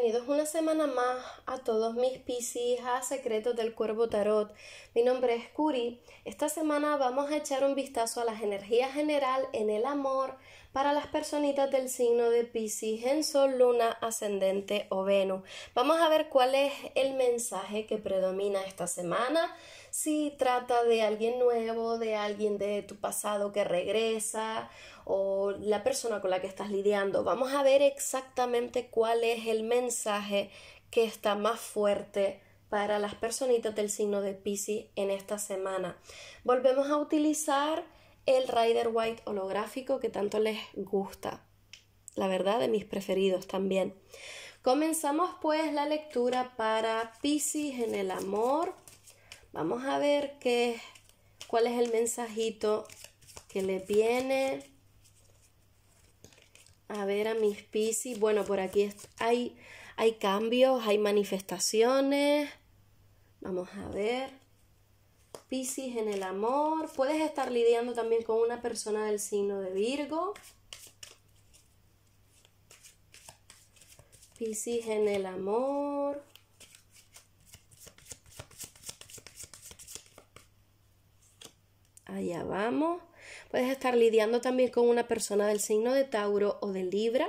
bienvenidos una semana más a todos mis piscis a Secretos del Cuervo Tarot. Mi nombre es Curi. Esta semana vamos a echar un vistazo a las energías general en el amor para las personitas del signo de Piscis en Sol, Luna, Ascendente o Venus. Vamos a ver cuál es el mensaje que predomina esta semana si trata de alguien nuevo, de alguien de tu pasado que regresa o la persona con la que estás lidiando. Vamos a ver exactamente cuál es el mensaje que está más fuerte para las personitas del signo de Pisces en esta semana. Volvemos a utilizar el Rider White holográfico que tanto les gusta. La verdad, de mis preferidos también. Comenzamos pues la lectura para Pisces en el amor. Vamos a ver qué, cuál es el mensajito que le viene. A ver a mis Pisces. Bueno, por aquí hay, hay cambios, hay manifestaciones. Vamos a ver. Pisces en el amor. Puedes estar lidiando también con una persona del signo de Virgo. Pisces en el amor. Allá vamos. Puedes estar lidiando también con una persona del signo de Tauro o de Libra.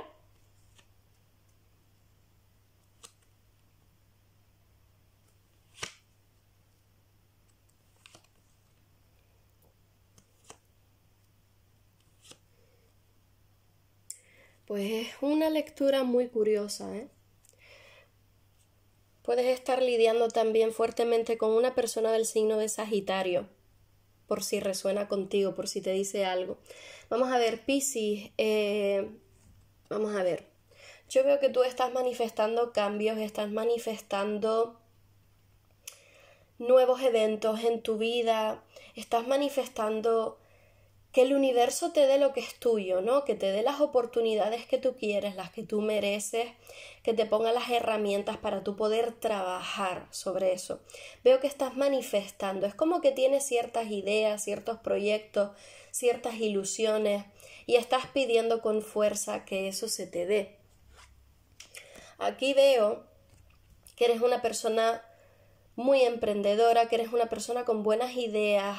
Pues es una lectura muy curiosa. ¿eh? Puedes estar lidiando también fuertemente con una persona del signo de Sagitario por si resuena contigo, por si te dice algo. Vamos a ver, Piscis, eh, vamos a ver. Yo veo que tú estás manifestando cambios, estás manifestando nuevos eventos en tu vida, estás manifestando que el universo te dé lo que es tuyo, ¿no? Que te dé las oportunidades que tú quieres, las que tú mereces, que te ponga las herramientas para tú poder trabajar sobre eso. Veo que estás manifestando, es como que tienes ciertas ideas, ciertos proyectos, ciertas ilusiones y estás pidiendo con fuerza que eso se te dé. Aquí veo que eres una persona muy emprendedora, que eres una persona con buenas ideas,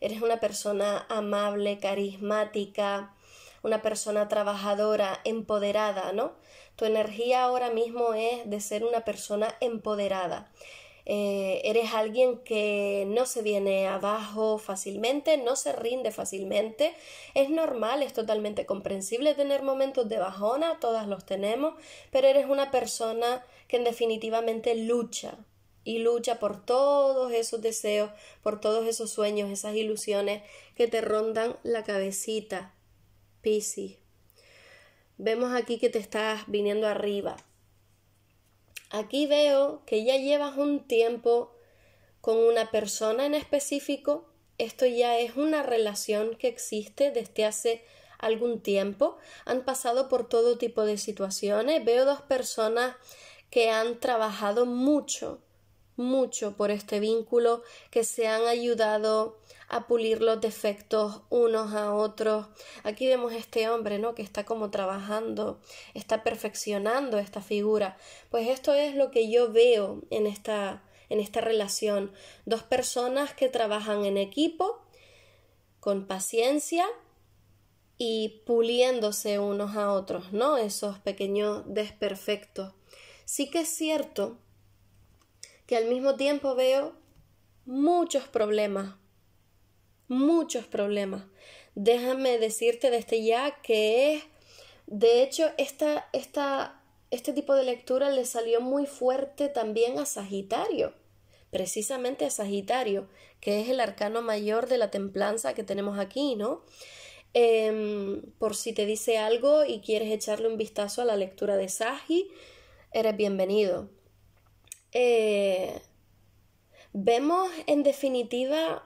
eres una persona amable, carismática, una persona trabajadora, empoderada, ¿no? Tu energía ahora mismo es de ser una persona empoderada. Eh, eres alguien que no se viene abajo fácilmente, no se rinde fácilmente. Es normal, es totalmente comprensible tener momentos de bajona, todas los tenemos, pero eres una persona que definitivamente lucha, y lucha por todos esos deseos, por todos esos sueños, esas ilusiones que te rondan la cabecita. Piscis. Vemos aquí que te estás viniendo arriba. Aquí veo que ya llevas un tiempo con una persona en específico. Esto ya es una relación que existe desde hace algún tiempo. Han pasado por todo tipo de situaciones. Veo dos personas que han trabajado mucho mucho por este vínculo, que se han ayudado a pulir los defectos unos a otros. Aquí vemos este hombre, ¿no? Que está como trabajando, está perfeccionando esta figura. Pues esto es lo que yo veo en esta, en esta relación. Dos personas que trabajan en equipo, con paciencia y puliéndose unos a otros, ¿no? Esos pequeños desperfectos. Sí que es cierto que al mismo tiempo veo muchos problemas, muchos problemas. Déjame decirte desde ya que es, de hecho, esta, este tipo de lectura le salió muy fuerte también a Sagitario, precisamente a Sagitario, que es el arcano mayor de la templanza que tenemos aquí, ¿no? Em, por si te dice algo y quieres echarle un vistazo a la lectura de Sagi, eres bienvenido. Eh, vemos en definitiva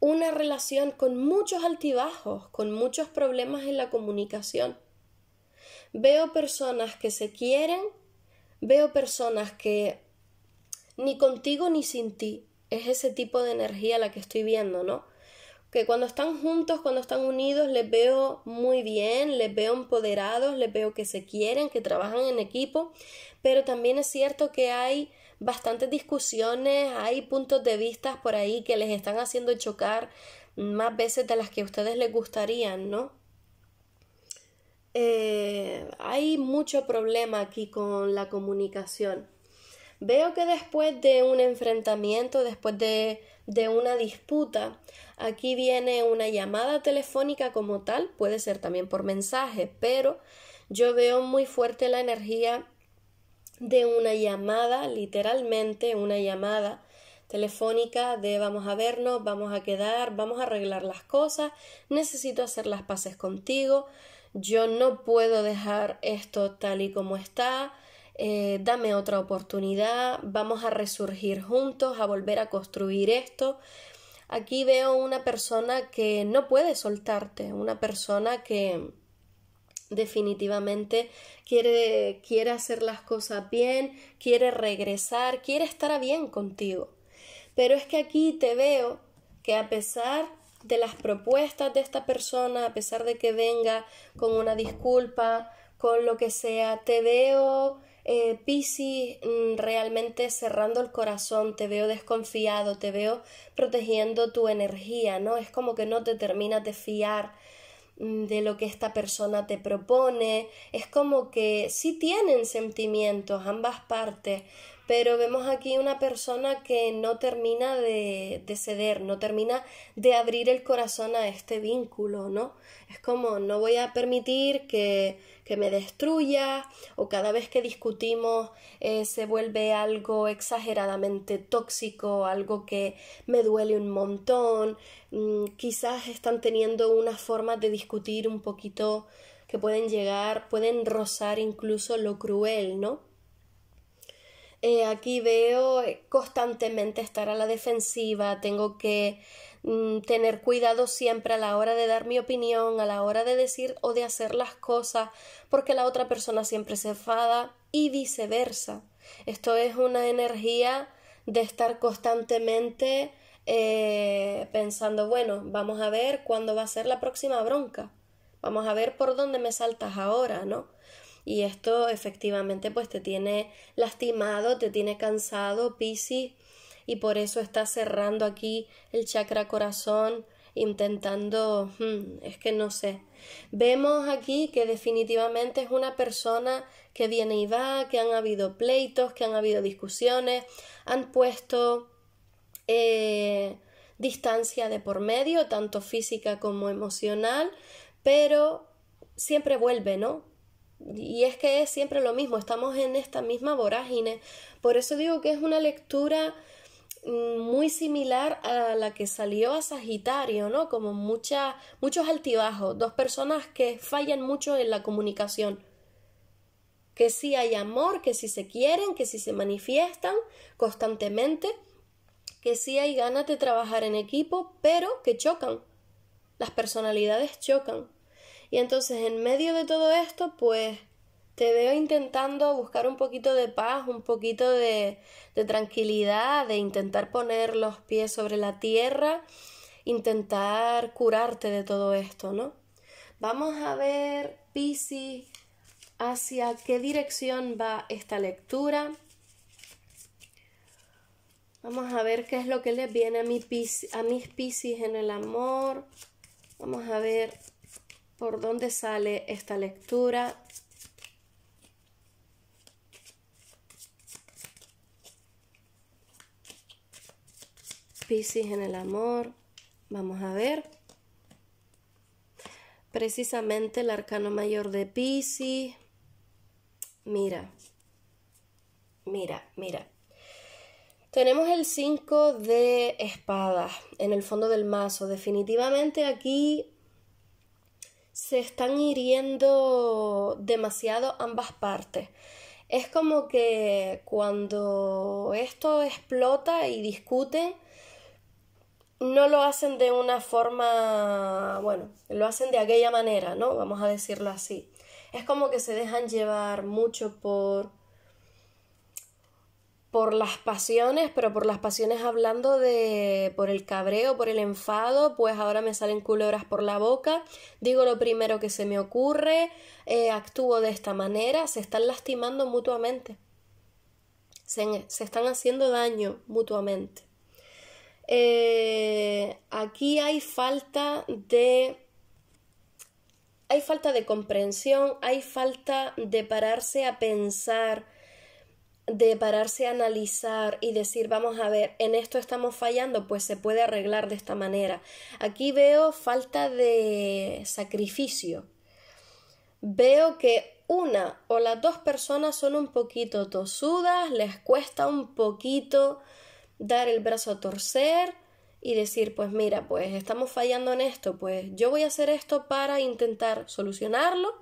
una relación con muchos altibajos, con muchos problemas en la comunicación. Veo personas que se quieren, veo personas que ni contigo ni sin ti. Es ese tipo de energía la que estoy viendo, ¿no? que cuando están juntos, cuando están unidos, les veo muy bien, les veo empoderados, les veo que se quieren, que trabajan en equipo, pero también es cierto que hay bastantes discusiones, hay puntos de vista por ahí que les están haciendo chocar más veces de las que a ustedes les gustarían, ¿no? Eh, hay mucho problema aquí con la comunicación. Veo que después de un enfrentamiento, después de, una disputa, aquí viene una llamada telefónica como tal, puede ser también por mensaje, pero yo veo muy fuerte la energía de una llamada, literalmente una llamada telefónica de vamos a vernos, vamos a quedar, vamos a arreglar las cosas, necesito hacer las paces contigo, yo no puedo dejar esto tal y como está, eh, dame otra oportunidad, vamos a resurgir juntos, a volver a construir esto. Aquí veo una persona que no puede soltarte, una persona que definitivamente quiere, quiere hacer las cosas bien, quiere regresar, quiere estar a bien contigo. Pero es que aquí te veo que a pesar de las propuestas de esta persona, a pesar de que venga con una disculpa, con lo que sea, te veo eh, Piscis, mm, realmente cerrando el corazón, te veo desconfiado, te veo protegiendo tu energía, ¿no? Es como que no te terminas de fiar mm, de lo que esta persona te propone. Es como que si tienen sentimientos ambas partes, pero vemos aquí una persona que no termina de, ceder, no termina de abrir el corazón a este vínculo, ¿no? Es como, no voy a permitir que, que me destruya o cada vez que discutimos eh, se vuelve algo exageradamente tóxico, algo que me duele un montón, mm, quizás están teniendo unas formas de discutir un poquito que pueden llegar, pueden rozar incluso lo cruel, ¿no? Eh, aquí veo eh, constantemente estar a la defensiva, tengo que mm, tener cuidado siempre a la hora de dar mi opinión, a la hora de decir o de hacer las cosas, porque la otra persona siempre se enfada y viceversa. Esto es una energía de estar constantemente eh, pensando, bueno, vamos a ver cuándo va a ser la próxima bronca, vamos a ver por dónde me saltas ahora, ¿no? y esto efectivamente pues te tiene lastimado, te tiene cansado, Piscis, y por eso está cerrando aquí el chakra corazón, intentando, hmm, es que no sé. Vemos aquí que definitivamente es una persona que viene y va, que han habido pleitos, que han habido discusiones, han puesto eh, distancia de por medio, tanto física como emocional, pero siempre vuelve, ¿no? Y es que es siempre lo mismo, estamos en esta misma vorágine. Por eso digo que es una lectura mm, muy similar a la que salió a Sagitario, ¿no? Como muchos altibajos, dos personas que fallan mucho en la comunicación. Que sí hay amor, que sí se quieren, que sí se manifiestan constantemente, que sí hay ganas de trabajar en equipo, pero que chocan. Las personalidades chocan. Y entonces en medio de todo esto, pues te veo intentando buscar un poquito de paz, un poquito de, tranquilidad, de intentar poner los pies sobre la tierra, intentar curarte de todo esto, ¿no? Vamos a ver, Piscis, hacia qué dirección va esta lectura. Vamos a ver qué es lo que les viene a, a mis Piscis en el amor. Vamos a ver por dónde sale esta lectura. Piscis en el amor. Vamos a ver. Precisamente el arcano mayor de Piscis. Mira. Mira, mira. Tenemos el 5 de espadas en el fondo del mazo. Definitivamente aquí se están hiriendo demasiado ambas partes. Es como que cuando esto explota y discuten, no lo hacen de una forma, bueno, lo hacen de aquella manera, ¿no? Vamos a decirlo así. Es como que se dejan llevar mucho por por las pasiones, pero por las pasiones hablando de por el cabreo, por el enfado, pues ahora me salen culebras por la boca, digo lo primero que se me ocurre, eh, actúo de esta manera, se están lastimando mutuamente, se, están haciendo daño mutuamente. Eh, aquí hay falta de hay falta de comprensión, hay falta de pararse a pensar de pararse a analizar y decir, vamos a ver, en esto estamos fallando, pues se puede arreglar de esta manera. Aquí veo falta de sacrificio. Veo que una o las dos personas son un poquito tosudas, les cuesta un poquito dar el brazo a torcer y decir, pues mira, pues estamos fallando en esto, pues yo voy a hacer esto para intentar solucionarlo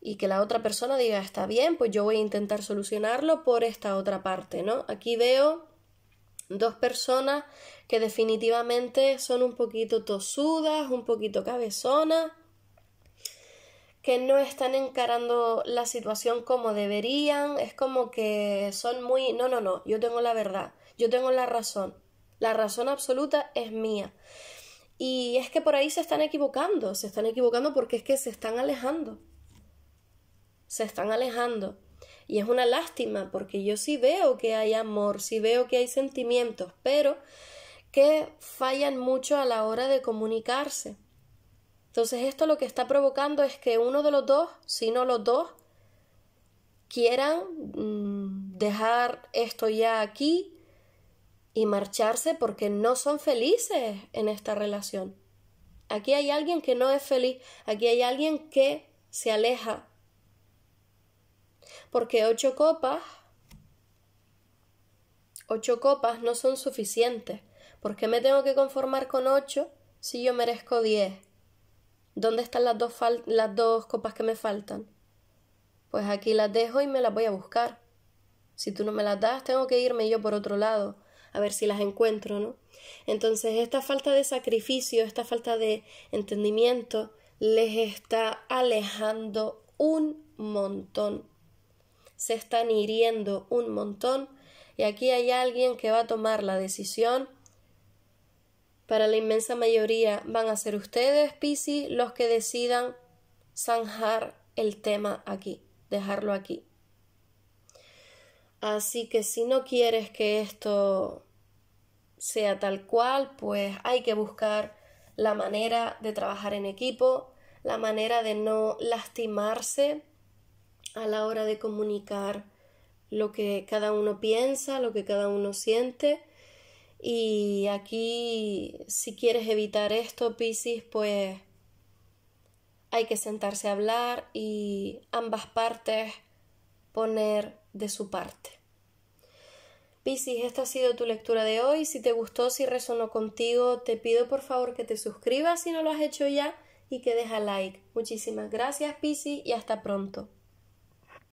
y que la otra persona diga, está bien, pues yo voy a intentar solucionarlo por esta otra parte, ¿no? Aquí veo dos personas que definitivamente son un poquito tosudas, un poquito cabezonas, que no están encarando la situación como deberían, es como que son muy, no, no, no, yo tengo la verdad, yo tengo la razón, la razón absoluta es mía. Y es que por ahí se están equivocando, se están equivocando porque es que se están alejando se están alejando. Y es una lástima porque yo sí veo que hay amor, sí veo que hay sentimientos, pero que fallan mucho a la hora de comunicarse. Entonces esto lo que está provocando es que uno de los dos, si no los dos, quieran mm, dejar esto ya aquí y marcharse porque no son felices en esta relación. Aquí hay alguien que no es feliz, aquí hay alguien que se aleja porque ocho copas, ocho copas no son suficientes. ¿Por qué me tengo que conformar con ocho si yo merezco diez? ¿Dónde están las dos, las dos copas que me faltan? Pues aquí las dejo y me las voy a buscar. Si tú no me las das, tengo que irme yo por otro lado, a ver si las encuentro, ¿no? Entonces, esta falta de sacrificio, esta falta de entendimiento, les está alejando un montón se están hiriendo un montón y aquí hay alguien que va a tomar la decisión. Para la inmensa mayoría van a ser ustedes, Pisi, los que decidan zanjar el tema aquí, dejarlo aquí. Así que si no quieres que esto sea tal cual, pues hay que buscar la manera de trabajar en equipo, la manera de no lastimarse a la hora de comunicar lo que cada uno piensa, lo que cada uno siente. Y aquí, si quieres evitar esto, Piscis, pues hay que sentarse a hablar y ambas partes poner de su parte. Piscis, esta ha sido tu lectura de hoy. Si te gustó, si resonó contigo, te pido por favor que te suscribas si no lo has hecho ya y que deja like. Muchísimas gracias, Piscis, y hasta pronto.